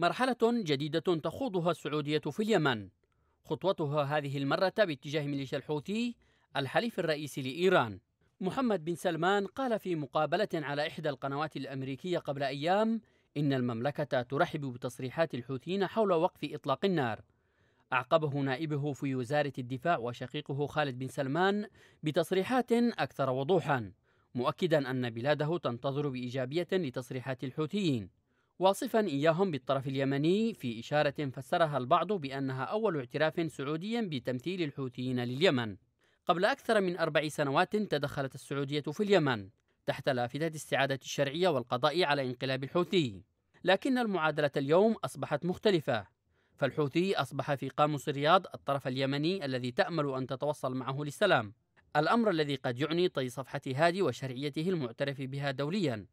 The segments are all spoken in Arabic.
مرحلة جديدة تخوضها السعودية في اليمن خطوتها هذه المرة باتجاه ميليشيا الحوثي الحليف الرئيسي لإيران محمد بن سلمان قال في مقابلة على إحدى القنوات الأمريكية قبل أيام إن المملكة ترحب بتصريحات الحوثيين حول وقف إطلاق النار أعقبه نائبه في وزارة الدفاع وشقيقه خالد بن سلمان بتصريحات أكثر وضوحا مؤكدا أن بلاده تنتظر بإيجابية لتصريحات الحوثيين واصفا إياهم بالطرف اليمني في إشارة فسرها البعض بأنها أول اعتراف سعودي بتمثيل الحوثيين لليمن قبل أكثر من أربع سنوات تدخلت السعودية في اليمن تحت لافتة استعادة الشرعية والقضاء على انقلاب الحوثي لكن المعادلة اليوم أصبحت مختلفة فالحوثي أصبح في قاموس الرياض الطرف اليمني الذي تأمل أن تتوصل معه للسلام الأمر الذي قد يعني طي صفحة هادي وشرعيته المعترف بها دوليا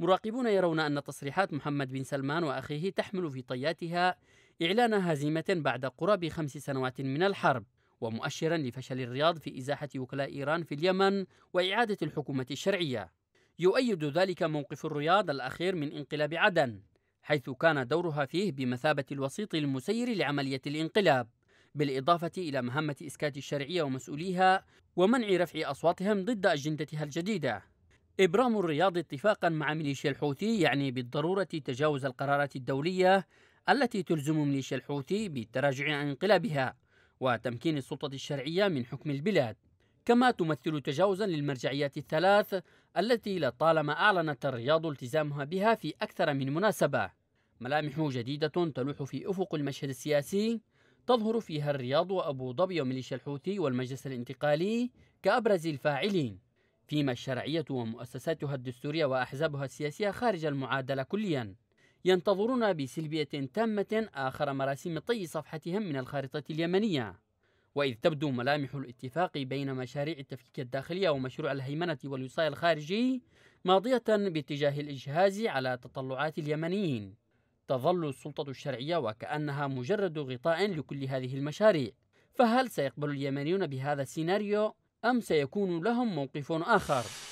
مراقبون يرون أن تصريحات محمد بن سلمان وأخيه تحمل في طياتها إعلان هزيمة بعد قرب خمس سنوات من الحرب ومؤشرا لفشل الرياض في إزاحة وكلاء إيران في اليمن وإعادة الحكومة الشرعية يؤيد ذلك موقف الرياض الأخير من انقلاب عدن حيث كان دورها فيه بمثابة الوسيط المسير لعملية الانقلاب بالإضافة إلى مهمة إسكات الشرعية ومسؤوليها ومنع رفع أصواتهم ضد أجندتها الجديدة إبرام الرياض اتفاقا مع ميليشيا الحوثي يعني بالضرورة تجاوز القرارات الدولية التي تلزم ميليشيا الحوثي بالتراجع عن انقلابها وتمكين السلطة الشرعية من حكم البلاد كما تمثل تجاوزا للمرجعيات الثلاث التي لطالما أعلنت الرياض التزامها بها في أكثر من مناسبة ملامح جديدة تلوح في أفق المشهد السياسي تظهر فيها الرياض وأبو ظبي وميليشيا الحوثي والمجلس الانتقالي كأبرز الفاعلين فيما الشرعية ومؤسساتها الدستورية وأحزابها السياسية خارج المعادلة كليا ينتظرون بسلبية تامة آخر مراسم طي صفحتهم من الخارطة اليمنية وإذ تبدو ملامح الاتفاق بين مشاريع التفكيك الداخلية ومشروع الهيمنة والوصاية الخارجي ماضية باتجاه الإجهاز على تطلعات اليمنيين تظل السلطة الشرعية وكأنها مجرد غطاء لكل هذه المشاريع فهل سيقبل اليمنيون بهذا السيناريو أم سيكون لهم موقف آخر